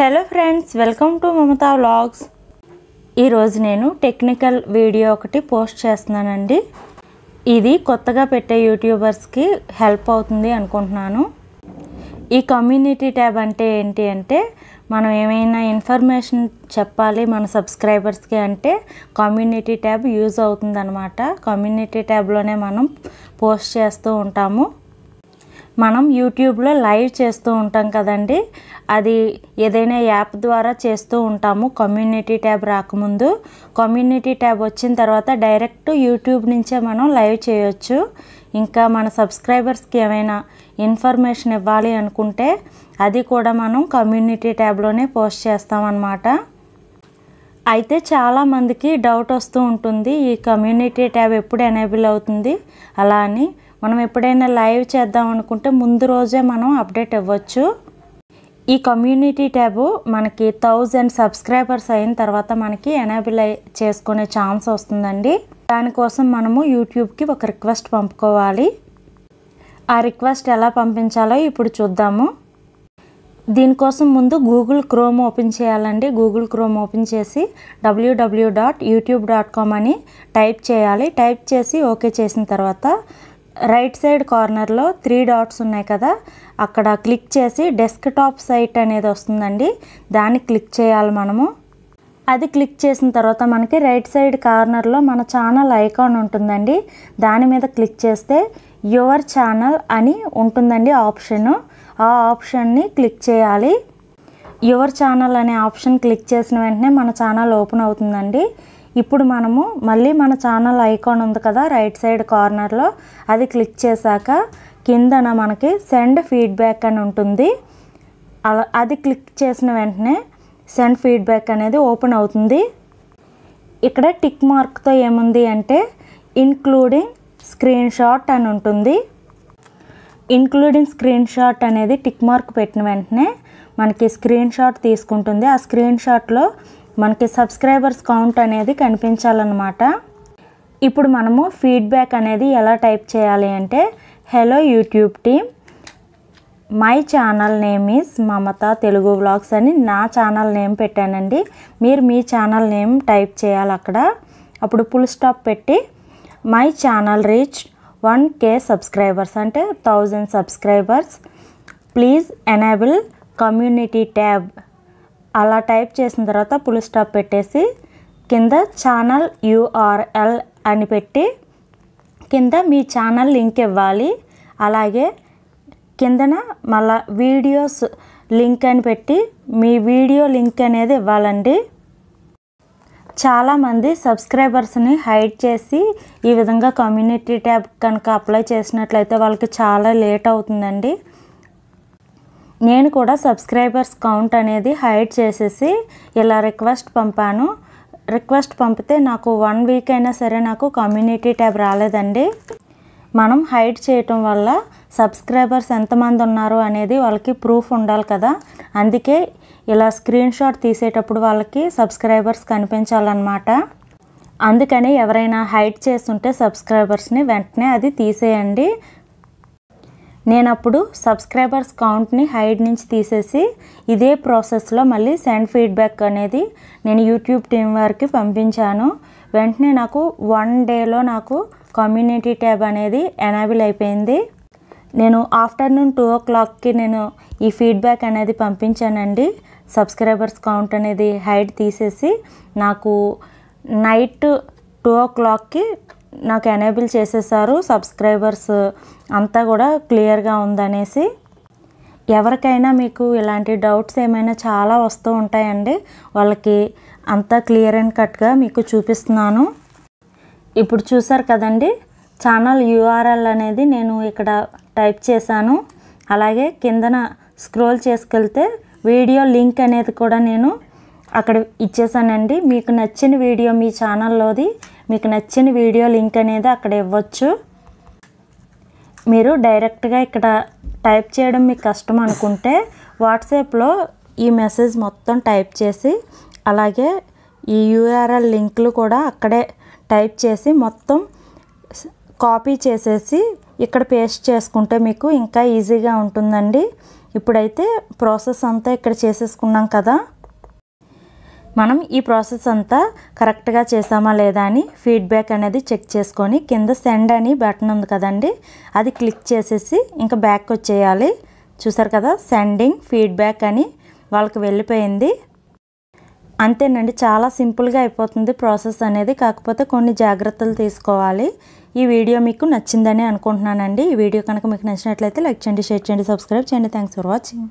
hello friends welcome to Mamata vlogs ఈరోజు నేను technical video ఒకటి పోస్ట్ చేస్తున్నానండి ఇది కొత్తగా పెట్టే యూట్యూబర్స్కి హెల్ప్ అవుతుంది అనుకుంటున్నాను ఈ కమ్యూనిటీ ట్యాబ్ అంటే ఏంటి అంటే మనం ఏమైనా ఇన్ఫర్మేషన్ చెప్పాలి మన సబ్స్క్రైబర్స్కి అంటే కమ్యూనిటీ ట్యాబ్ యూజ్ అవుతుంది అనమాట కమ్యూనిటీ ట్యాబ్లోనే మనం పోస్ట్ చేస్తూ ఉంటాము మనం యూట్యూబ్లో లైవ్ చేస్తూ ఉంటాం కదండి అది ఏదైనా యాప్ ద్వారా చేస్తూ ఉంటాము కమ్యూనిటీ ట్యాబ్ రాకముందు కమ్యూనిటీ ట్యాబ్ వచ్చిన తర్వాత డైరెక్ట్ యూట్యూబ్ నుంచే మనం లైవ్ చేయొచ్చు ఇంకా మన సబ్స్క్రైబర్స్కి ఏమైనా ఇన్ఫర్మేషన్ ఇవ్వాలి అనుకుంటే అది కూడా మనం కమ్యూనిటీ ట్యాబ్లోనే పోస్ట్ చేస్తామన్నమాట అయితే చాలామందికి డౌట్ వస్తూ ఉంటుంది ఈ కమ్యూనిటీ ట్యాబ్ ఎప్పుడు ఎనేబుల్ అవుతుంది అలా అని మనం ఎప్పుడైనా లైవ్ చేద్దాం అనుకుంటే ముందు రోజే మనం అప్డేట్ ఇవ్వచ్చు ఈ కమ్యూనిటీ ట్యాబ్ మనకి థౌజండ్ సబ్స్క్రైబర్స్ అయిన తర్వాత మనకి ఎనేబుల్ చేసుకునే ఛాన్స్ వస్తుందండి దానికోసం మనము యూట్యూబ్కి ఒక రిక్వెస్ట్ పంపుకోవాలి ఆ రిక్వెస్ట్ ఎలా పంపించాలో ఇప్పుడు చూద్దాము దీనికోసం ముందు గూగుల్ క్రోమ్ ఓపెన్ చేయాలండి గూగుల్ క్రోమ్ ఓపెన్ చేసి W W W dot YouTube dot com అని టైప్ చేయాలి టైప్ చేసి ఓకే చేసిన తర్వాత రైట్ సైడ్ కార్నర్లో త్రీ డాట్స్ ఉన్నాయి కదా అక్కడ క్లిక్ చేసి డెస్క్టాప్ సైట్ అనేది వస్తుందండి దాన్ని క్లిక్ చేయాలి మనము అది క్లిక్ చేసిన తర్వాత మనకి రైట్ సైడ్ కార్నర్లో మన ఛానల్ ఐకాన్ ఉంటుందండి దాని మీద క్లిక్ చేస్తే యువర్ ఛానల్ అని ఉంటుందండి ఆప్షను ఆ ఆప్షన్ని క్లిక్ చేయాలి యువర్ ఛానల్ అనే ఆప్షన్ క్లిక్ చేసిన వెంటనే మన ఛానల్ ఓపెన్ అవుతుందండి ఇప్పుడు మనము మళ్ళీ మన ఛానల్ ఐకాన్ ఉంది కదా రైట్ సైడ్ కార్నర్లో అది క్లిక్ చేశాక కిందన మనకి సెండ్ ఫీడ్బ్యాక్ అని ఉంటుంది అలా అది క్లిక్ చేసిన వెంటనే సెండ్ ఫీడ్బ్యాక్ అనేది ఓపెన్ అవుతుంది ఇక్కడ టిక్ మార్క్తో ఏముంది అంటే ఇన్క్లూడింగ్ స్క్రీన్ షాట్ అని ఉంటుంది ఇన్క్లూడింగ్ స్క్రీన్ షాట్ అనేది టిక్ మార్క్ పెట్టిన వెంటనే మనకి స్క్రీన్ షాట్ తీసుకుంటుంది ఆ స్క్రీన్ షాట్లో మనకి సబ్స్క్రైబర్స్ కౌంట్ అనేది కనిపించాలన్నమాట ఇప్పుడు మనము ఫీడ్బ్యాక్ అనేది ఎలా టైప్ చేయాలి అంటే hello YouTube team my channel name is Mamata Telugu vlogs అని నా ఛానల్ నేమ్ పెట్టానండి మీరు మీ ఛానల్ నేమ్ టైప్ చేయాలి అక్కడ అప్పుడు ఫుల్ స్టాప్ పెట్టి my channel reach one K subscribers అంటే thousand subscribers please enable community tab అలా టైప్ చేసిన తర్వాత పుల్ స్టాప్ పెట్టేసి కింద ఛానల్ యూఆర్ఎల్ అని పెట్టి కింద మీ ఛానల్ లింక్ ఇవ్వాలి అలాగే కిందన మళ్ళా వీడియోస్ లింక్ అని పెట్టి మీ వీడియో లింక్ అనేది ఇవ్వాలండి చాలామంది సబ్స్క్రైబర్స్ని హైడ్ చేసి ఈ విధంగా కమ్యూనిటీ ట్యాబ్ కనుక అప్లై చేసినట్లయితే వాళ్ళకి చాలా లేట్ అవుతుందండి నేను కూడా సబ్స్క్రైబర్స్ కౌంట్ అనేది హైడ్ చేసేసి ఇలా రిక్వెస్ట్ పంపాను రిక్వెస్ట్ పంపితే నాకు వన్ వీక్ అయినా సరే నాకు కమ్యూనిటీ ట్యాబ్ రాలేదండి మనం హైడ్ చేయటం వల్ల సబ్స్క్రైబర్స్ ఎంతమంది ఉన్నారు అనేది వాళ్ళకి ప్రూఫ్ ఉండాలి కదా అందుకే ఇలా స్క్రీన్ షాట్ తీసేటప్పుడు వాళ్ళకి సబ్స్క్రైబర్స్ కనిపించాలన్నమాట అందుకని ఎవరైనా హైడ్ చేస్తుంటే సబ్స్క్రైబర్స్ని వెంటనే అది తీసేయండి నేను అప్పుడు సబ్స్క్రైబర్స్ కౌంట్ని హైడ్ నుంచి తీసేసి ఇదే ప్రాసెస్లో మళ్ళీ సెండ్ ఫీడ్బ్యాక్ అనేది నేను యూట్యూబ్ టీం వారికి పంపించాను వెంటనే నాకు వన్ డేలో నాకు కమ్యూనిటీ ట్యాబ్ అనేది ఎనాబిల్ అయిపోయింది నేను ఆఫ్టర్నూన్ టూ ఓ క్లాక్కి నేను ఈ ఫీడ్బ్యాక్ అనేది పంపించానండి సబ్స్క్రైబర్స్ కౌంట్ అనేది హైడ్ తీసేసి నాకు నైట్ టూ ఓ క్లాక్కి నాకు ఎనేబుల్ చేసేసారు సబ్స్క్రైబర్స్ అంతా కూడా క్లియర్గా ఉందనేసి ఎవరికైనా మీకు ఇలాంటి డౌట్స్ ఏమైనా చాలా వస్తూ ఉంటాయండి వాళ్ళకి అంతా క్లియర్ అండ్ కట్గా మీకు చూపిస్తున్నాను ఇప్పుడు చూసారు కదండి ఛానల్ యూఆర్ఎల్ అనేది నేను ఇక్కడ టైప్ చేశాను అలాగే కిందన స్క్రోల్ చేసుకెళ్తే వీడియో లింక్ అనేది కూడా నేను అక్కడ ఇచ్చేసానండి మీకు నచ్చిన వీడియో మీ ఛానల్లోది మీకు నచ్చిన వీడియో లింక్ అనేది అక్కడ ఇవ్వచ్చు మీరు డైరెక్ట్గా ఇక్కడ టైప్ చేయడం మీకు కష్టం అనుకుంటే వాట్సాప్లో ఈ మెసేజ్ మొత్తం టైప్ చేసి అలాగే ఈ యూఆర్ఎల్ లింక్లు కూడా అక్కడే టైప్ చేసి మొత్తం కాపీ చేసేసి ఇక్కడ పేస్ట్ చేసుకుంటే మీకు ఇంకా ఈజీగా ఉంటుందండి ఇప్పుడైతే ప్రాసెస్ అంతా ఇక్కడ చేసేసుకున్నాం కదా మనం ఈ ప్రాసెస్ అంతా కరెక్ట్గా చేసామా లేదా అని ఫీడ్బ్యాక్ అనేది చెక్ చేసుకొని కింద సెండ్ అని బటన్ ఉంది కదండి అది క్లిక్ చేసేసి ఇంకా బ్యాక్ వచ్చేయాలి చూసారు కదా సెండింగ్ ఫీడ్బ్యాక్ అని వాళ్ళకి వెళ్ళిపోయింది అంతేనండి చాలా సింపుల్గా అయిపోతుంది ప్రాసెస్ అనేది కాకపోతే కొన్ని జాగ్రత్తలు తీసుకోవాలి ఈ వీడియో మీకు నచ్చిందని అనుకుంటున్నానండి ఈ వీడియో కనుక మీకు నచ్చినట్లయితే లైక్ చేయండి షేర్ చేయండి సబ్స్క్రైబ్ చేయండి థ్యాంక్స్ ఫర్ వాచింగ్